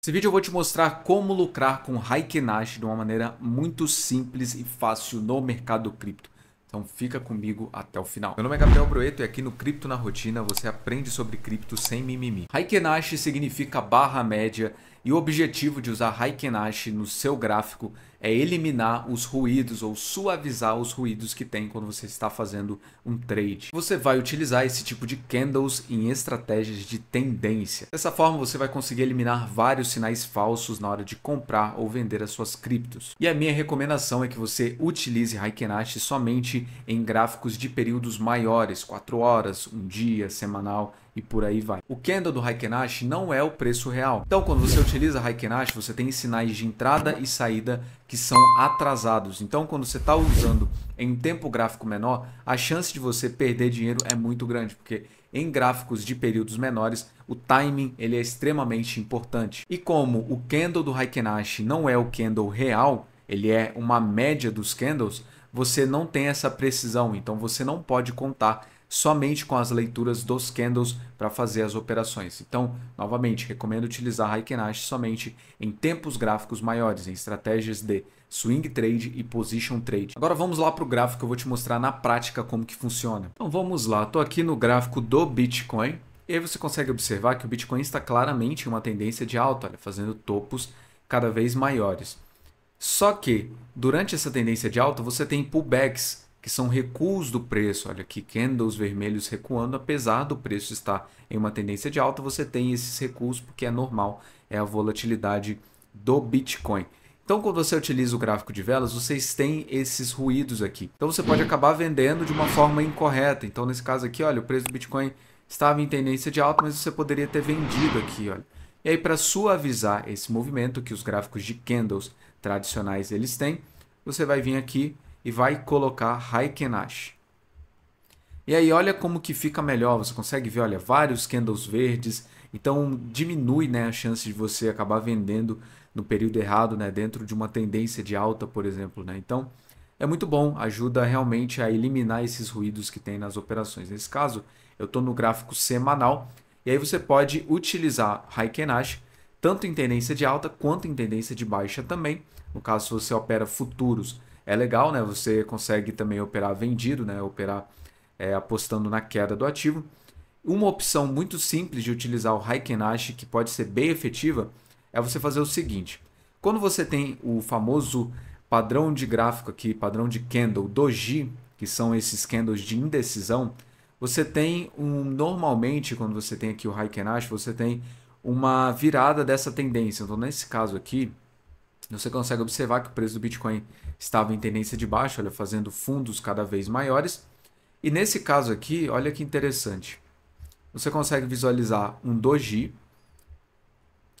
Nesse vídeo eu vou te mostrar como lucrar com Haikenashi de uma maneira muito simples e fácil no mercado cripto. Então fica comigo até o final. Meu nome é Gabriel Broeto e aqui no Cripto na Rotina você aprende sobre cripto sem mimimi. Haikenashi significa barra média e o objetivo de usar Heikenach no seu gráfico é eliminar os ruídos ou suavizar os ruídos que tem quando você está fazendo um trade. Você vai utilizar esse tipo de candles em estratégias de tendência. Dessa forma, você vai conseguir eliminar vários sinais falsos na hora de comprar ou vender as suas criptos. E a minha recomendação é que você utilize Heikenach somente em gráficos de períodos maiores, 4 horas, um dia, semanal e por aí vai. O candle do Heikenach não é o preço real. Então, quando você utiliza Haikenashi, você tem sinais de entrada e saída que são atrasados. Então, quando você está usando em tempo gráfico menor, a chance de você perder dinheiro é muito grande, porque em gráficos de períodos menores, o timing ele é extremamente importante. E como o candle do Haikenashi não é o candle real, ele é uma média dos candles, você não tem essa precisão, então você não pode contar somente com as leituras dos candles para fazer as operações. Então, novamente, recomendo utilizar Raikenash somente em tempos gráficos maiores, em estratégias de swing trade e position trade. Agora vamos lá para o gráfico, eu vou te mostrar na prática como que funciona. Então vamos lá, estou aqui no gráfico do Bitcoin, e aí você consegue observar que o Bitcoin está claramente em uma tendência de alta, olha, fazendo topos cada vez maiores. Só que, durante essa tendência de alta, você tem pullbacks, que são recuos do preço. Olha aqui, candles vermelhos recuando, apesar do preço estar em uma tendência de alta, você tem esses recuos porque é normal, é a volatilidade do Bitcoin. Então, quando você utiliza o gráfico de velas, vocês têm esses ruídos aqui. Então, você pode acabar vendendo de uma forma incorreta. Então, nesse caso aqui, olha, o preço do Bitcoin estava em tendência de alta, mas você poderia ter vendido aqui, olha. E aí, para suavizar esse movimento que os gráficos de candles tradicionais eles têm, você vai vir aqui e vai colocar Haikenash. E aí olha como que fica melhor, você consegue ver, olha, vários candles verdes, então diminui né, a chance de você acabar vendendo no período errado, né, dentro de uma tendência de alta, por exemplo. Né? Então é muito bom, ajuda realmente a eliminar esses ruídos que tem nas operações. Nesse caso, eu estou no gráfico semanal, e aí você pode utilizar Haikenash tanto em tendência de alta quanto em tendência de baixa também. No caso, se você opera futuros, é legal, né? Você consegue também operar vendido, né? Operar é, apostando na queda do ativo. Uma opção muito simples de utilizar o Haikenashi, que pode ser bem efetiva, é você fazer o seguinte. Quando você tem o famoso padrão de gráfico aqui, padrão de candle, doji, que são esses candles de indecisão, você tem um normalmente quando você tem aqui o Haikenashi, você tem uma virada dessa tendência. Então, nesse caso aqui, você consegue observar que o preço do Bitcoin estava em tendência de baixa, olha, fazendo fundos cada vez maiores. E nesse caso aqui, olha que interessante. Você consegue visualizar um doji,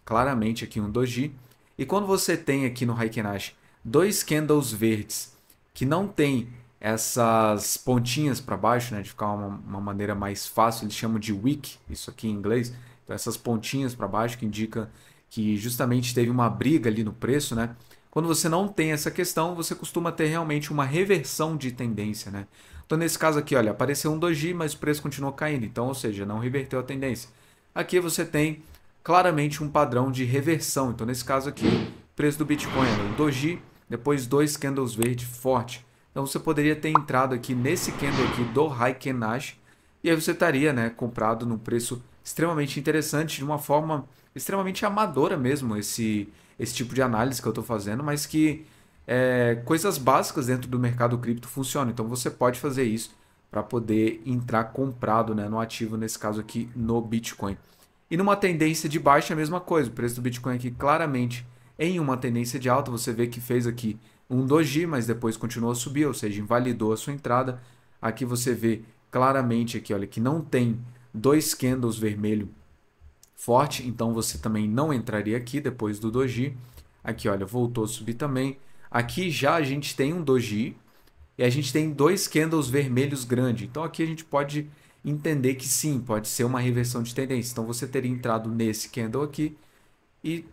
claramente aqui um doji, e quando você tem aqui no Haikenashi dois candles verdes que não tem essas pontinhas para baixo, né, de ficar uma, uma, maneira mais fácil, eles chamam de wick, isso aqui em inglês. Então essas pontinhas para baixo que indica que justamente teve uma briga ali no preço, né? Quando você não tem essa questão, você costuma ter realmente uma reversão de tendência, né? Então, nesse caso aqui, olha, apareceu um doji, mas o preço continuou caindo. Então, ou seja, não reverteu a tendência. Aqui você tem claramente um padrão de reversão. Então, nesse caso aqui, preço do Bitcoin era um doji, depois dois candles verde forte. Então, você poderia ter entrado aqui nesse candle aqui do Heiken Ash e aí você estaria né, comprado num preço extremamente interessante, de uma forma extremamente amadora mesmo esse, esse tipo de análise que eu estou fazendo, mas que é, coisas básicas dentro do mercado cripto funcionam. Então você pode fazer isso para poder entrar comprado né, no ativo, nesse caso aqui no Bitcoin. E numa tendência de baixa é a mesma coisa. O preço do Bitcoin aqui claramente em uma tendência de alta. Você vê que fez aqui um doji, mas depois continuou a subir, ou seja, invalidou a sua entrada. Aqui você vê claramente aqui, olha, que não tem dois candles vermelho forte, então você também não entraria aqui depois do doji. Aqui, olha, voltou a subir também. Aqui já a gente tem um doji e a gente tem dois candles vermelhos grandes. Então aqui a gente pode entender que sim, pode ser uma reversão de tendência. Então você teria entrado nesse candle aqui e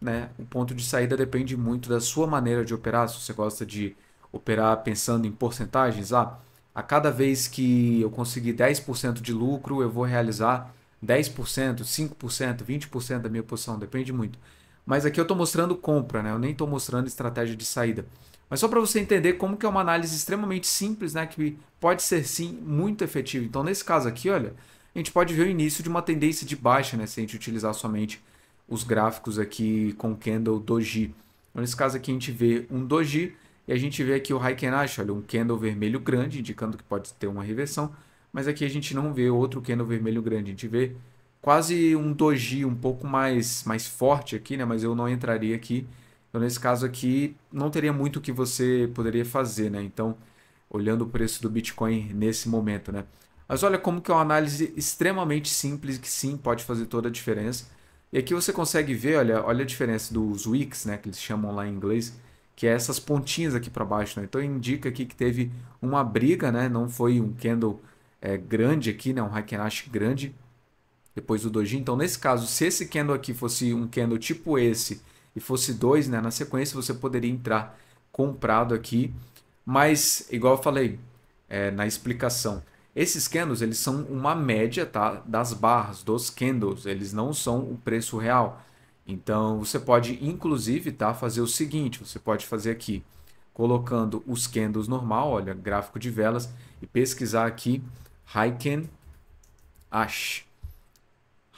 né, o ponto de saída depende muito da sua maneira de operar. Se você gosta de operar pensando em porcentagens, ah, a cada vez que eu conseguir 10% de lucro, eu vou realizar 10%, 5%, 20% da minha posição, depende muito. Mas aqui eu estou mostrando compra, né? Eu nem estou mostrando estratégia de saída. Mas só para você entender como que é uma análise extremamente simples, né? Que pode ser sim muito efetiva. Então, nesse caso aqui, olha, a gente pode ver o início de uma tendência de baixa, né? Se a gente utilizar somente os gráficos aqui com candle doji. Então, nesse caso aqui, a gente vê um doji e a gente vê aqui o Heiken Ash, olha, um candle vermelho grande, indicando que pode ter uma reversão mas aqui a gente não vê outro candle vermelho grande, a gente vê quase um doji um pouco mais, mais forte aqui, né? mas eu não entraria aqui. Então, nesse caso aqui, não teria muito o que você poderia fazer, né? Então, olhando o preço do Bitcoin nesse momento, né? Mas olha como que é uma análise extremamente simples, que sim, pode fazer toda a diferença. E aqui você consegue ver, olha, olha a diferença dos wicks, né? Que eles chamam lá em inglês, que é essas pontinhas aqui para baixo, né? Então, indica aqui que teve uma briga, né? Não foi um candle é, grande aqui, né? um Hakenashi grande, depois do Doji. Então, nesse caso, se esse candle aqui fosse um candle tipo esse e fosse dois né, na sequência, você poderia entrar comprado aqui. Mas, igual eu falei é, na explicação, esses candles eles são uma média tá, das barras, dos candles, eles não são o preço real. Então, você pode, inclusive, tá, fazer o seguinte, você pode fazer aqui, colocando os candles normal, olha, gráfico de velas, e pesquisar aqui Heiken Ash.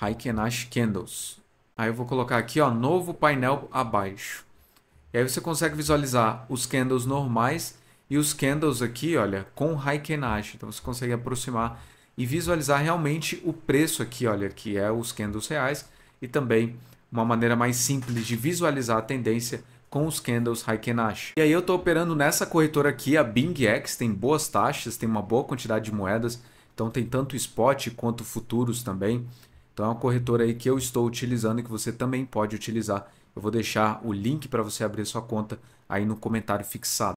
Heiken Ash Candles. Aí eu vou colocar aqui, ó, novo painel abaixo. E aí você consegue visualizar os candles normais e os candles aqui, olha, com Heiken Ash. Então você consegue aproximar e visualizar realmente o preço aqui, olha, que é os candles reais e também uma maneira mais simples de visualizar a tendência com os candles Heiken Ash. E aí eu estou operando nessa corretora aqui, a X. tem boas taxas, tem uma boa quantidade de moedas, então tem tanto spot quanto futuros também. Então é uma corretora aí que eu estou utilizando e que você também pode utilizar. Eu vou deixar o link para você abrir sua conta aí no comentário fixado.